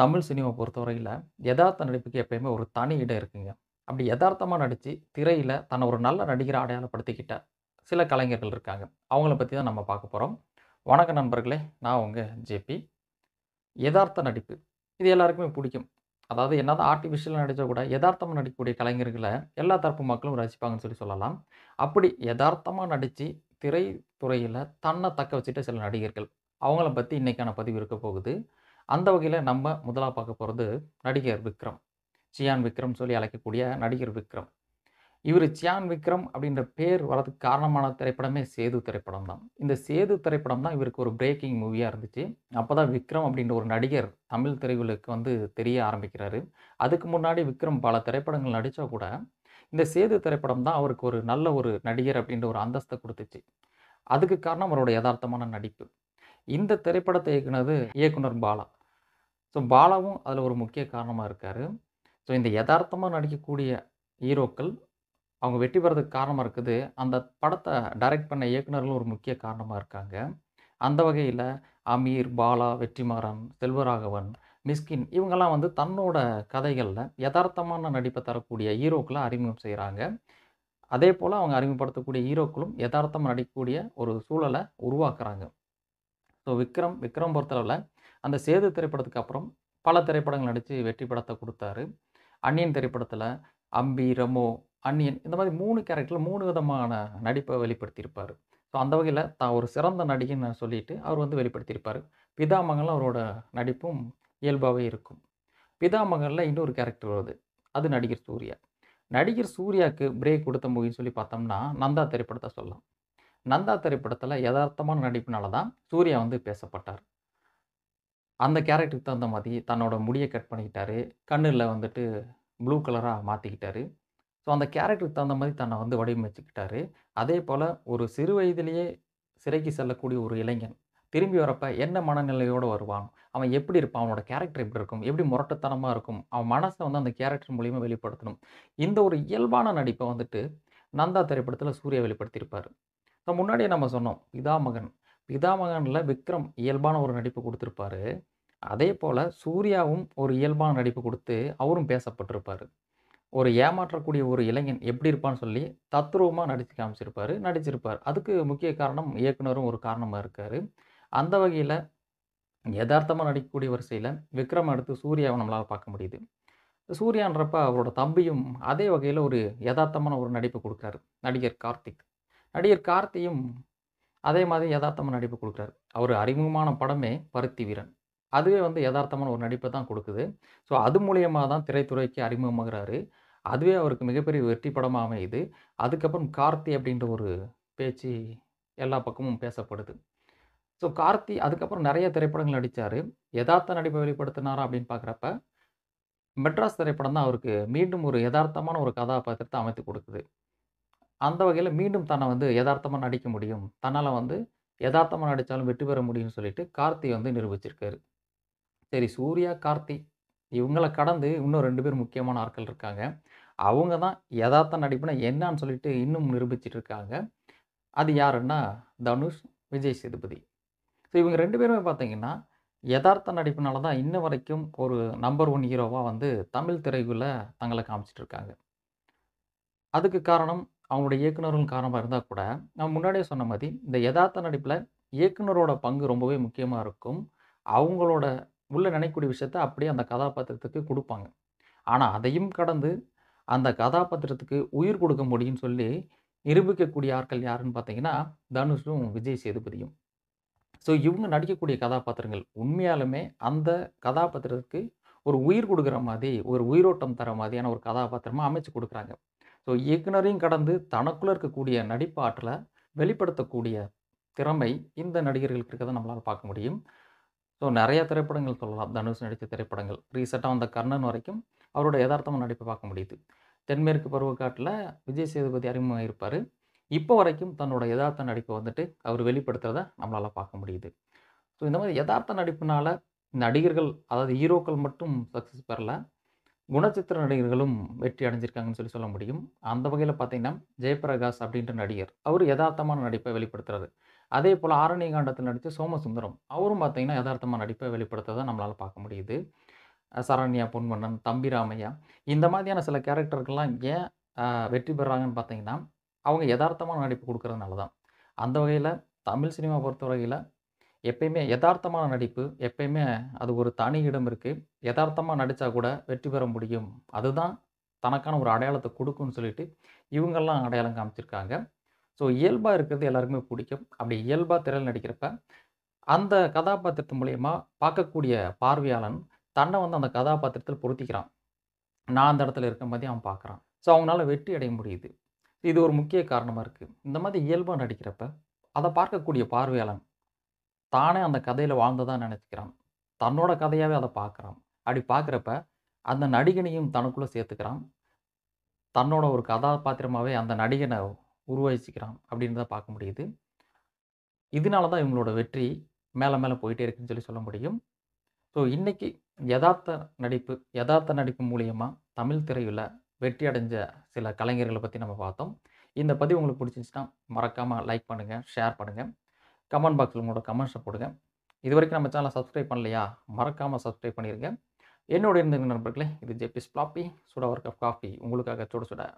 Tamil cinema பொறுத்தவரையில் யதார்த்த நடிப்புக்கு எப்பயுமே ஒரு தனி இடம் இருக்குங்க அப்படி யதார்த்தமாக நடித்து திரையில் தன்னை ஒரு நல்ல நடிகரை அடையாளப்படுத்திக்கிட்ட சில கலைஞர்கள் இருக்காங்க அவங்கள பற்றி தான் நம்ம பார்க்க போகிறோம் வணக்க நண்பர்களே நான் உங்கள் ஜேபி யதார்த்த நடிப்பு இது எல்லாருக்குமே பிடிக்கும் அதாவது என்னதான் ஆர்டிஃபிஷியலாக நடித்தா கூட யதார்த்தமாக நடிக்கக்கூடிய கலைஞர்களை எல்லா தரப்பு மக்களும் ரசிப்பாங்கன்னு சொல்லி சொல்லலாம் அப்படி யதார்த்தமாக நடித்து திரைத்துறையில் தன்னை தக்க வச்சுட்டு சில நடிகர்கள் அவங்கள பற்றி இன்றைக்கான பதிவு இருக்க போகுது அந்த வகையில் நம்ம முதலாக பார்க்க போகிறது நடிகர் விக்ரம் சியான் விக்ரம் சொல்லி அழைக்கக்கூடிய நடிகர் விக்ரம் இவர் சியான் விக்ரம் அப்படின்ற பேர் வரதுக்கு காரணமான திரைப்படமே சேது திரைப்படம் தான் இந்த சேது திரைப்படம் தான் இவருக்கு ஒரு பிரேக்கிங் மூவியாக இருந்துச்சு அப்போ தான் விக்ரம் அப்படின்ற ஒரு நடிகர் தமிழ் திரையுலகுக்கு வந்து தெரிய ஆரம்பிக்கிறாரு அதுக்கு முன்னாடி விக்ரம் பல திரைப்படங்கள் நடித்தா கூட இந்த சேது திரைப்படம் தான் அவருக்கு ஒரு நல்ல ஒரு நடிகர் அப்படின்ற ஒரு அந்தஸ்தை கொடுத்துச்சு அதுக்கு காரணம் அவரோட யதார்த்தமான நடிப்பு இந்த திரைப்படத்தை இயக்குனது இயக்குனர் பாலா ஸோ பாலாவும் அதில் ஒரு முக்கிய காரணமாக இருக்கார் ஸோ இந்த யதார்த்தமாக நடிக்கக்கூடிய ஹீரோக்கள் அவங்க வெற்றி பெறதுக்கு காரணமாக இருக்குது அந்த படத்தை டைரக்ட் பண்ண இயக்குநர்களும் ஒரு முக்கிய காரணமாக இருக்காங்க அந்த வகையில் அமீர் பாலா வெற்றிமாறன் செல்வராகவன் மிஸ்கின் இவங்கெல்லாம் வந்து தன்னோட கதைகளில் யதார்த்தமான நடிப்பை தரக்கூடிய ஹீரோக்களை அறிமுகம் செய்கிறாங்க அதே போல் அவங்க அறிமுகப்படுத்தக்கூடிய ஹீரோக்களும் யதார்த்தமாக நடிக்கக்கூடிய ஒரு சூழலை உருவாக்குறாங்க ஸோ விக்ரம் விக்ரம் பொறுத்தளவில் அந்த சேது திரைப்படத்துக்கு அப்புறம் பல திரைப்படங்கள் நடித்து வெற்றி படத்தை கொடுத்தாரு அன்னியன் திரைப்படத்தில் அம்பி ரமோ அன்னியன் இந்த மாதிரி மூணு கேரக்டரில் மூணு விதமான நடிப்பை வெளிப்படுத்தியிருப்பார் ஸோ அந்த வகையில் தான் ஒரு சிறந்த நடிகைன்னு சொல்லிட்டு அவர் வந்து வெளிப்படுத்தியிருப்பார் பிதாமங்கலம் அவரோட நடிப்பும் இயல்பாகவே இருக்கும் பிதாமகனில் இன்னொரு கேரக்டர் வருது அது நடிகர் சூர்யா நடிகர் சூர்யாவுக்கு பிரேக் கொடுத்த மூவின்னு சொல்லி பார்த்தோம்னா நந்தா திரைப்படத்தை சொல்லலாம் நந்தா திரைப்படத்தில் யதார்த்தமான நடிப்பினால தான் சூர்யா வந்து பேசப்பட்டார் அந்த கேரக்டருக்கு தகுந்த மாதிரி தன்னோட முடியை கட் பண்ணிக்கிட்டாரு கண்ணில் வந்துட்டு ப்ளூ கலராக மாற்றிக்கிட்டாரு ஸோ அந்த கேரக்டருக்கு தகுந்த மாதிரி தன்னை வந்து வடிவமைச்சிக்கிட்டாரு அதே போல் ஒரு சிறு வயதிலேயே சிறைக்கு செல்லக்கூடிய ஒரு இளைஞன் திரும்பி வரப்ப என்ன மனநிலையோடு வருவான் அவன் எப்படி இருப்பான் அவனோட கேரக்டர் எப்படி இருக்கும் எப்படி முரட்டத்தனமாக இருக்கும் அவன் மனசை வந்து அந்த கேரக்டர் மூலியமாக வெளிப்படுத்தணும் இந்த ஒரு இயல்பான நடிப்பை வந்துட்டு நந்தா திரைப்படத்தில் சூர்யா வெளிப்படுத்தியிருப்பார் ஸோ முன்னாடியே நம்ம சொன்னோம் இதா மகன் பிதாமகனில் விக்ரம் இயல்பான ஒரு நடிப்பு கொடுத்துருப்பாரு அதே போல் சூர்யாவும் ஒரு இயல்பான நடிப்பு கொடுத்து அவரும் பேசப்பட்டிருப்பார் ஒரு ஏமாற்றக்கூடிய ஒரு இளைஞன் எப்படி இருப்பான்னு சொல்லி தத்ரூபமாக நடித்து காமிச்சிருப்பார் நடிச்சிருப்பார் அதுக்கு முக்கிய காரணம் இயக்குனரும் ஒரு காரணமாக இருக்கார் அந்த வகையில் யதார்த்தமாக நடிக்கக்கூடிய வரிசையில் விக்ரம் அடுத்து சூர்யாவை நம்மளால் பார்க்க முடியுது சூர்யான்றப்ப அவரோட தம்பியும் அதே வகையில் ஒரு யதார்த்தமான ஒரு நடிப்பு கொடுக்குறாரு நடிகர் கார்த்திக் நடிகர் கார்த்தியும் அதே மாதிரி யதார்த்தமாக நடிப்பு கொடுக்குறாரு அவர் அறிமுகமான படமே பருத்தி வீரன் அதுவே வந்து யதார்த்தமான ஒரு நடிப்பை தான் கொடுக்குது ஸோ அது மூலியமாக தான் திரைத்துறைக்கு அறிமுகமாகிறாரு அதுவே அவருக்கு மிகப்பெரிய வெற்றி படமாக அமையுது அதுக்கப்புறம் கார்த்தி அப்படின்ற ஒரு பேச்சு எல்லா பக்கமும் பேசப்படுது ஸோ கார்த்தி அதுக்கப்புறம் நிறைய திரைப்படங்கள் நடித்தார் யதார்த்த நடிப்பை வெளிப்படுத்தினாரா அப்படின்னு பார்க்குறப்ப மெட்ராஸ் திரைப்படம் தான் அவருக்கு மீண்டும் ஒரு யதார்த்தமான ஒரு கதாபாத்திரத்தை அமைத்து கொடுக்குது அந்த வகையில் மீண்டும் தன்னை வந்து யதார்த்தமாக நடிக்க முடியும் தன்னால் வந்து யதார்த்தமாக நடித்தாலும் வெற்றி பெற முடியும்னு சொல்லிட்டு கார்த்தி வந்து நிரூபிச்சிருக்காரு சரி சூர்யா கார்த்தி இவங்களை கடந்து இன்னும் ரெண்டு பேர் முக்கியமான ஆட்கள் இருக்காங்க அவங்க தான் யதார்த்த நடிப்புனா என்னன்னு சொல்லிட்டு இன்னும் நிரூபிச்சிட்டு இருக்காங்க அது யாருன்னா தனுஷ் விஜய் சேதுபதி ஸோ இவங்க ரெண்டு பேருமே பார்த்தீங்கன்னா யதார்த்த நடிப்புனால தான் இன்ன வரைக்கும் ஒரு நம்பர் ஒன் ஹீரோவாக வந்து தமிழ் திரைக்குள்ளே தங்களை காமிச்சிட்ருக்காங்க இருக்காங்க அதுக்கு காரணம் அவங்களுடைய இயக்குநரும் காரணமாக இருந்தால் கூட நான் முன்னாடியே சொன்ன மாதிரி இந்த யதார்த்த நடிப்பில் இயக்குனரோட பங்கு ரொம்பவே முக்கியமாக இருக்கும் அவங்களோட உள்ளே நினைக்கூடிய விஷயத்த அப்படியே அந்த கதாபாத்திரத்துக்கு கொடுப்பாங்க ஆனால் அதையும் கடந்து அந்த கதாபாத்திரத்துக்கு உயிர் கொடுக்க முடியும்னு சொல்லி நிரூபிக்கக்கூடிய ஆட்கள் யாருன்னு பார்த்தீங்கன்னா தனுஷும் விஜய் சேதுபதியும் ஸோ இவங்க நடிக்கக்கூடிய கதாபாத்திரங்கள் உண்மையாலுமே அந்த கதாபாத்திரத்துக்கு ஒரு உயிர் கொடுக்குற மாதிரி ஒரு உயிரோட்டம் தர மாதிரியான ஒரு கதாபாத்திரமாக அமைச்சு கொடுக்குறாங்க ஸோ இயக்குனரையும் கடந்து தனக்குள்ளே இருக்கக்கூடிய நடிப்பாற்றலை வெளிப்படுத்தக்கூடிய திறமை இந்த நடிகர்களுக்கு இருக்கிறத நம்மளால் பார்க்க முடியும் ஸோ நிறையா திரைப்படங்கள் சொல்லலாம் தனுஷ் நடித்த திரைப்படங்கள் ரீசெண்டாக வந்த கர்ணன் வரைக்கும் அவரோட யதார்த்தமாக நடிப்பை பார்க்க முடியுது தென்மேற்கு பருவக்காட்டில் விஜய் சேதுபதி அறிமுகமாக இருப்பார் இப்போ வரைக்கும் தன்னோட யதார்த்த நடிப்பை வந்துட்டு அவர் வெளிப்படுத்துகிறத நம்மளால் பார்க்க முடியுது ஸோ இந்த மாதிரி யதார்த்த நடிப்புனால் நடிகர்கள் அதாவது ஹீரோக்கள் மட்டும் சக்ஸஸ் பெறலை குணச்சித்திர நடிகர்களும் வெற்றி அடைஞ்சிருக்காங்கன்னு சொல்லி சொல்ல முடியும் அந்த வகையில் பார்த்தீங்கன்னா ஜெயபிரகாஷ் அப்படின்ற நடிகர் அவர் யதார்த்தமான நடிப்பை வெளிப்படுத்துறாரு அதே போல் காண்டத்தில் நடித்த சோமசுந்தரம் அவரும் பார்த்தீங்கன்னா யதார்த்தமான நடிப்பை வெளிப்படுத்துறதை நம்மளால் பார்க்க முடியுது சரண்யா பொன்மன்னன் தம்பி ராமையா இந்த மாதிரியான சில கேரக்டர்கள்லாம் ஏன் வெற்றி பெறாங்கன்னு பார்த்தீங்கன்னா அவங்க யதார்த்தமான நடிப்பு கொடுக்கறதுனால தான் அந்த வகையில் தமிழ் சினிமா பொறுத்த வகையில் எப்பயுமே யதார்த்தமான நடிப்பு எப்பயுமே அது ஒரு தனி இடம் இருக்குது யதார்த்தமாக நடித்தா கூட வெற்றி பெற முடியும் அதுதான் தனக்கான ஒரு அடையாளத்தை கொடுக்கும்னு சொல்லிட்டு இவங்கெல்லாம் அடையாளம் காமிச்சிருக்காங்க ஸோ இயல்பாக இருக்கிறது எல்லாருக்குமே பிடிக்கும் அப்படி இயல்பாக திரையில் நடிக்கிறப்ப அந்த கதாபாத்திரத்து மூலயமா பார்க்கக்கூடிய பார்வையாளன் தன்னை வந்து அந்த கதாபாத்திரத்தில் பொருத்திக்கிறான் நான் அந்த இடத்துல இருக்க மாதிரி அவன் பார்க்குறான் ஸோ அவங்களால வெற்றி அடைய முடியுது இது ஒரு முக்கிய காரணமாக இருக்குது இந்த மாதிரி இயல்பாக நடிக்கிறப்ப அதை பார்க்கக்கூடிய பார்வையாளன் தானே அந்த கதையில் வாழ்ந்ததாக நினச்சிக்கிறான் தன்னோட கதையாகவே அதை பார்க்குறான் அப்படி பார்க்குறப்ப அந்த நடிகனையும் தனக்குள்ளே சேர்த்துக்கிறான் தன்னோட ஒரு கதாபாத்திரமாகவே அந்த நடிகனை அப்படின்னு அப்படின்றத பார்க்க முடியுது இதனால தான் இவங்களோட வெற்றி மேலே மேலே போயிட்டே இருக்குன்னு சொல்லி சொல்ல முடியும் ஸோ இன்றைக்கி யதார்த்த நடிப்பு யதார்த்த நடிப்பு மூலியமாக தமிழ் திரையில் வெற்றி அடைஞ்ச சில கலைஞர்களை பற்றி நம்ம பார்த்தோம் இந்த பதிவு உங்களுக்கு பிடிச்சிருந்துச்சுன்னா மறக்காமல் லைக் பண்ணுங்கள் ஷேர் பண்ணுங்கள் கமெண்ட் பாக்ஸில் உங்களோட கமெண்ட்ஸை போடுங்க இது வரைக்கும் நம்ம சேனலை சப்ஸ்கிரைப் பண்ணலையா மறக்காமல் சப்ஸ்கிரைப் பண்ணியிருக்கேன் என்னோட இருந்த நண்பர்களே இது ஜேபிஸ் பிளாப்பி சுட ஒர்க் ஆஃப் காஃபி உங்களுக்காக சுட சுட